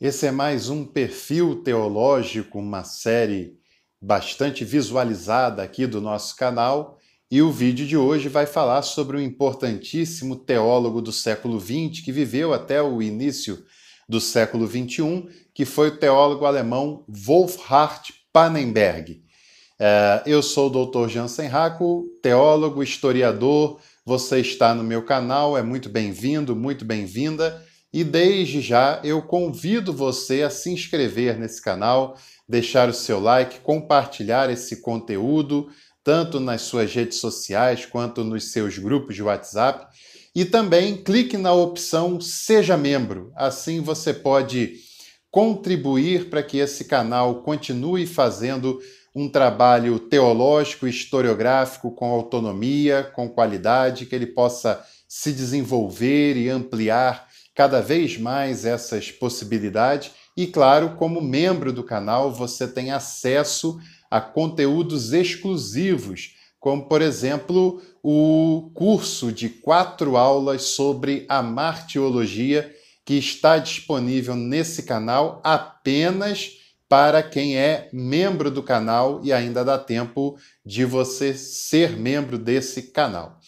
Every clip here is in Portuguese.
Esse é mais um perfil teológico, uma série bastante visualizada aqui do nosso canal, e o vídeo de hoje vai falar sobre um importantíssimo teólogo do século XX que viveu até o início do século XXI, que foi o teólogo alemão Wolfhard Pannenberg. É, eu sou o Dr. Jansen Raco, teólogo, historiador. Você está no meu canal, é muito bem-vindo, muito bem-vinda. E desde já eu convido você a se inscrever nesse canal, deixar o seu like, compartilhar esse conteúdo, tanto nas suas redes sociais quanto nos seus grupos de WhatsApp. E também clique na opção Seja Membro. Assim você pode contribuir para que esse canal continue fazendo um trabalho teológico, historiográfico, com autonomia, com qualidade, que ele possa se desenvolver e ampliar cada vez mais essas possibilidades e, claro, como membro do canal, você tem acesso a conteúdos exclusivos, como, por exemplo, o curso de quatro aulas sobre a martiologia que está disponível nesse canal apenas para quem é membro do canal e ainda dá tempo de você ser membro desse canal.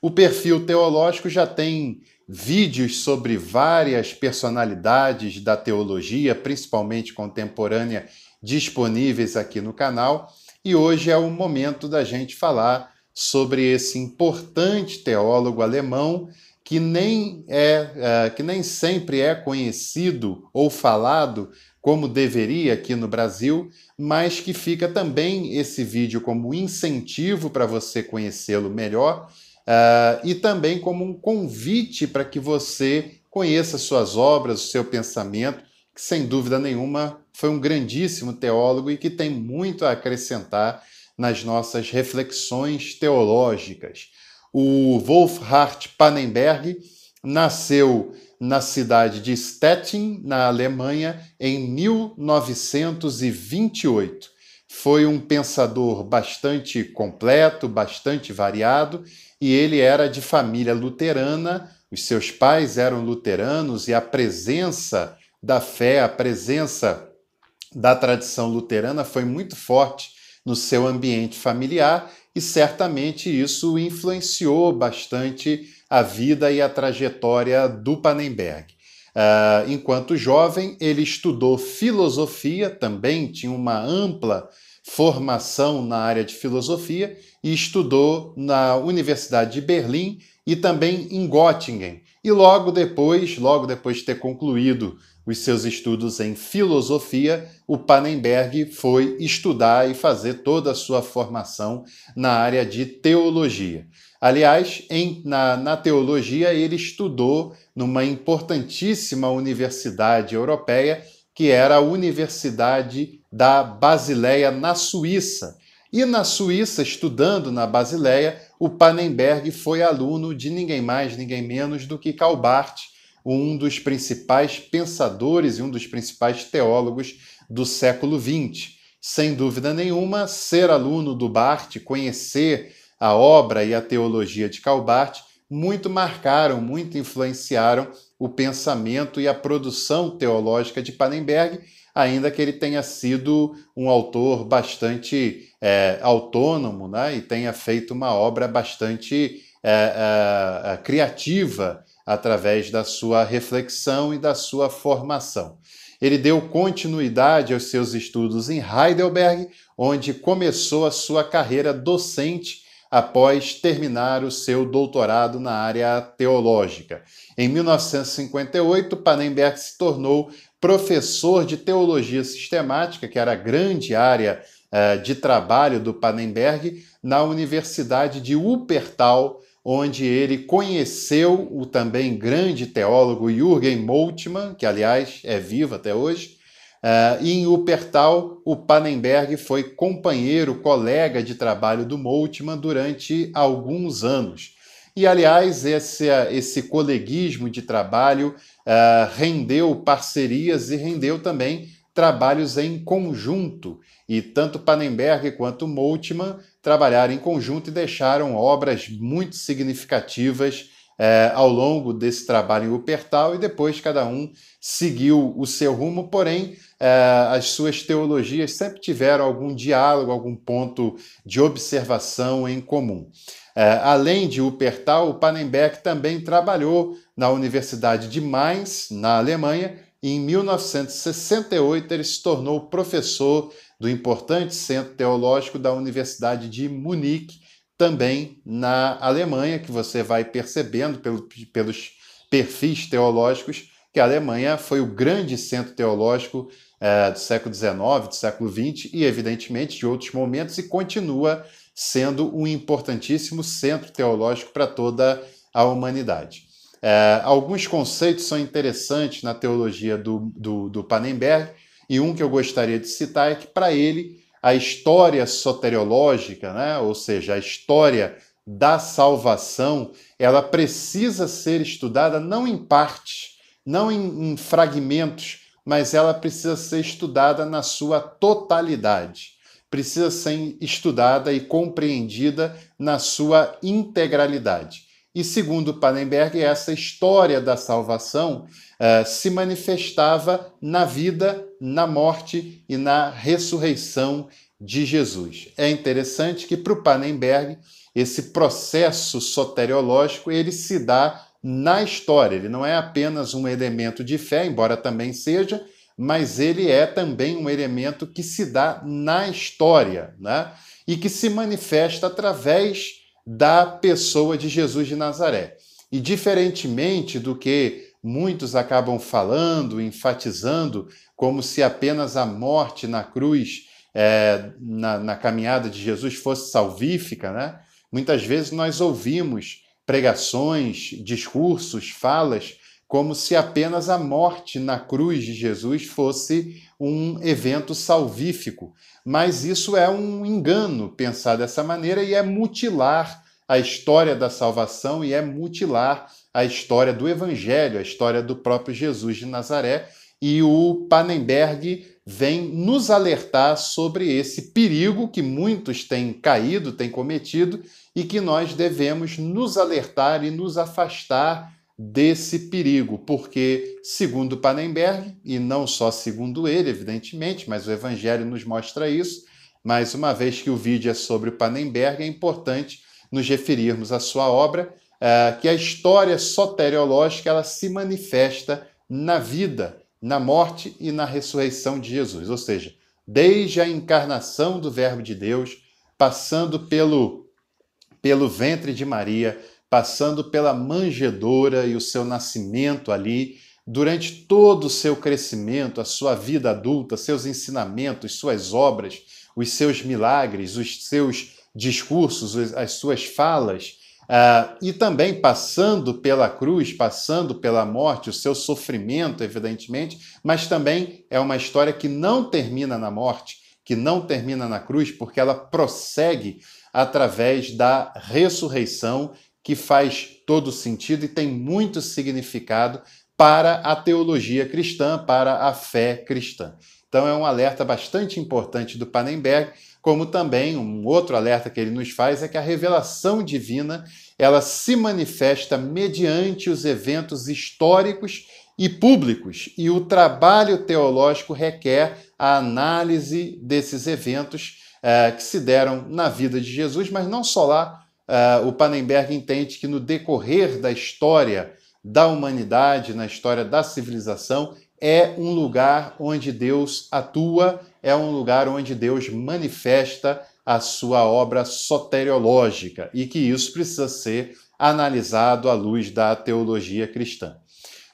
O perfil teológico já tem vídeos sobre várias personalidades da teologia, principalmente contemporânea, disponíveis aqui no canal. E hoje é o momento da gente falar sobre esse importante teólogo alemão que nem, é, é que nem sempre é conhecido ou falado como deveria aqui no Brasil, mas que fica também esse vídeo como incentivo para você conhecê-lo melhor Uh, e também como um convite para que você conheça suas obras, o seu pensamento, que sem dúvida nenhuma foi um grandíssimo teólogo e que tem muito a acrescentar nas nossas reflexões teológicas. O Wolfhard Pannenberg nasceu na cidade de Stettin, na Alemanha, em 1928. Foi um pensador bastante completo, bastante variado e ele era de família luterana, os seus pais eram luteranos e a presença da fé, a presença da tradição luterana foi muito forte no seu ambiente familiar e certamente isso influenciou bastante a vida e a trajetória do Panenberg. Uh, enquanto jovem, ele estudou filosofia, também tinha uma ampla formação na área de filosofia e estudou na Universidade de Berlim e também em Göttingen. E logo depois, logo depois de ter concluído os seus estudos em filosofia, o Panenberg foi estudar e fazer toda a sua formação na área de teologia. Aliás, em, na, na teologia, ele estudou numa importantíssima universidade europeia, que era a Universidade da Basileia na Suíça. E na Suíça, estudando na Basileia, o Panenberg foi aluno de ninguém mais, ninguém menos do que Calbart, um dos principais pensadores e um dos principais teólogos do século XX. Sem dúvida nenhuma, ser aluno do Barth, conhecer a obra e a teologia de Calbart, muito marcaram, muito influenciaram o pensamento e a produção teológica de Panenberg, ainda que ele tenha sido um autor bastante é, autônomo né? e tenha feito uma obra bastante é, é, é, criativa através da sua reflexão e da sua formação. Ele deu continuidade aos seus estudos em Heidelberg, onde começou a sua carreira docente após terminar o seu doutorado na área teológica. Em 1958, Panenberg se tornou professor de teologia sistemática, que era a grande área uh, de trabalho do Panenberg, na Universidade de Wuppertal, onde ele conheceu o também grande teólogo Jürgen Moltmann, que aliás é vivo até hoje. Uh, e em Uppertal, o Panenberg foi companheiro, colega de trabalho do Moltmann durante alguns anos. E, aliás, esse, esse coleguismo de trabalho uh, rendeu parcerias e rendeu também trabalhos em conjunto. E tanto Panenberg quanto Moltmann trabalharam em conjunto e deixaram obras muito significativas é, ao longo desse trabalho em Upertal e depois cada um seguiu o seu rumo, porém é, as suas teologias sempre tiveram algum diálogo, algum ponto de observação em comum. É, além de Upertal o Panenbeck também trabalhou na Universidade de Mainz, na Alemanha, e em 1968 ele se tornou professor do importante centro teológico da Universidade de Munique também na Alemanha, que você vai percebendo pelo, pelos perfis teológicos que a Alemanha foi o grande centro teológico é, do século XIX, do século XX e, evidentemente, de outros momentos, e continua sendo um importantíssimo centro teológico para toda a humanidade. É, alguns conceitos são interessantes na teologia do, do, do Panenberg, e um que eu gostaria de citar é que, para ele, a história soteriológica, né? ou seja, a história da salvação, ela precisa ser estudada não em partes, não em, em fragmentos, mas ela precisa ser estudada na sua totalidade. Precisa ser estudada e compreendida na sua integralidade. E segundo Panenberg, essa história da salvação uh, se manifestava na vida, na morte e na ressurreição de Jesus. É interessante que para o Padenberg esse processo soteriológico ele se dá na história. Ele não é apenas um elemento de fé, embora também seja, mas ele é também um elemento que se dá na história, né? E que se manifesta através da pessoa de Jesus de Nazaré. E diferentemente do que muitos acabam falando, enfatizando, como se apenas a morte na cruz, é, na, na caminhada de Jesus, fosse salvífica, né? muitas vezes nós ouvimos pregações, discursos, falas como se apenas a morte na cruz de Jesus fosse um evento salvífico. Mas isso é um engano pensar dessa maneira e é mutilar a história da salvação e é mutilar a história do evangelho, a história do próprio Jesus de Nazaré. E o Panenberg vem nos alertar sobre esse perigo que muitos têm caído, têm cometido e que nós devemos nos alertar e nos afastar desse perigo, porque, segundo Panenberg, e não só segundo ele, evidentemente, mas o Evangelho nos mostra isso, mas uma vez que o vídeo é sobre Panemberg, Panenberg, é importante nos referirmos à sua obra, é, que a história soteriológica ela se manifesta na vida, na morte e na ressurreição de Jesus, ou seja, desde a encarnação do Verbo de Deus, passando pelo, pelo ventre de Maria, passando pela manjedoura e o seu nascimento ali, durante todo o seu crescimento, a sua vida adulta, seus ensinamentos, suas obras, os seus milagres, os seus discursos, as suas falas, uh, e também passando pela cruz, passando pela morte, o seu sofrimento, evidentemente, mas também é uma história que não termina na morte, que não termina na cruz, porque ela prossegue através da ressurreição que faz todo sentido e tem muito significado para a teologia cristã, para a fé cristã. Então é um alerta bastante importante do Panenberg, como também um outro alerta que ele nos faz é que a revelação divina, ela se manifesta mediante os eventos históricos e públicos, e o trabalho teológico requer a análise desses eventos eh, que se deram na vida de Jesus, mas não só lá, uh, o Panenberg entende que no decorrer da história da humanidade, na história da civilização, é um lugar onde Deus atua, é um lugar onde Deus manifesta a sua obra soteriológica e que isso precisa ser analisado à luz da teologia cristã.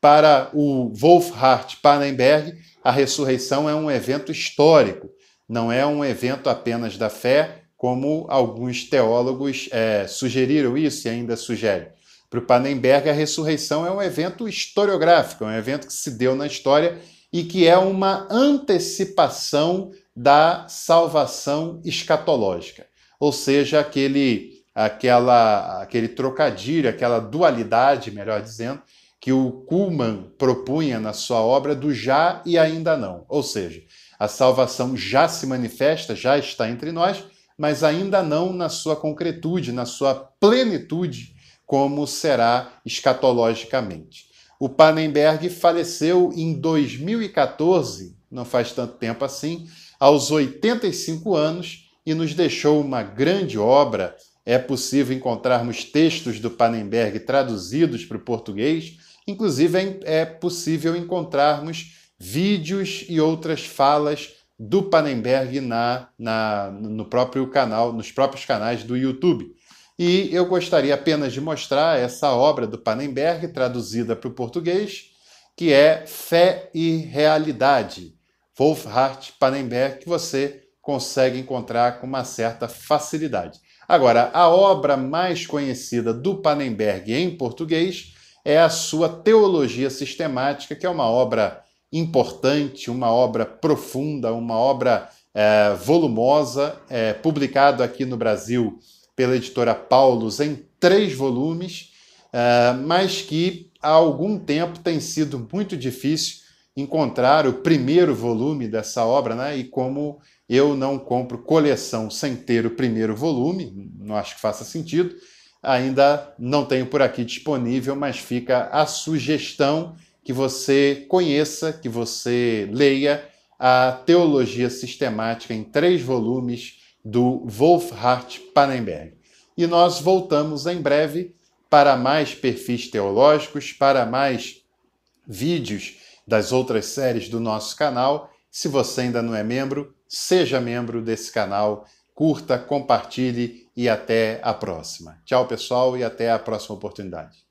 Para o Wolfhard Pannenberg, a ressurreição é um evento histórico, não é um evento apenas da fé, como alguns teólogos é, sugeriram isso e ainda sugerem. Para o Panenberg, a ressurreição é um evento historiográfico, é um evento que se deu na história e que é uma antecipação da salvação escatológica, ou seja, aquele, aquela, aquele trocadilho, aquela dualidade, melhor dizendo, que o Kuhlmann propunha na sua obra do já e ainda não, ou seja, a salvação já se manifesta, já está entre nós, mas ainda não na sua concretude, na sua plenitude, como será escatologicamente. O Panenberg faleceu em 2014, não faz tanto tempo assim, aos 85 anos e nos deixou uma grande obra. É possível encontrarmos textos do Panenberg traduzidos para o português, inclusive é, é possível encontrarmos vídeos e outras falas do Panemberg na, na, no próprio canal, nos próprios canais do YouTube. E eu gostaria apenas de mostrar essa obra do Panemberg traduzida para o português, que é Fé e Realidade, Wolfhart Panemberg que você consegue encontrar com uma certa facilidade. Agora, a obra mais conhecida do Panemberg em português é a sua Teologia Sistemática, que é uma obra importante, uma obra profunda, uma obra é, volumosa, é, publicado aqui no Brasil pela editora Paulus em três volumes, é, mas que há algum tempo tem sido muito difícil encontrar o primeiro volume dessa obra, né? E como eu não compro coleção sem ter o primeiro volume, não acho que faça sentido. Ainda não tenho por aqui disponível, mas fica a sugestão que você conheça, que você leia a Teologia Sistemática em três volumes do Wolfhart Pannenberg. E nós voltamos em breve para mais perfis teológicos, para mais vídeos das outras séries do nosso canal. Se você ainda não é membro, seja membro desse canal, curta, compartilhe e até a próxima. Tchau, pessoal, e até a próxima oportunidade.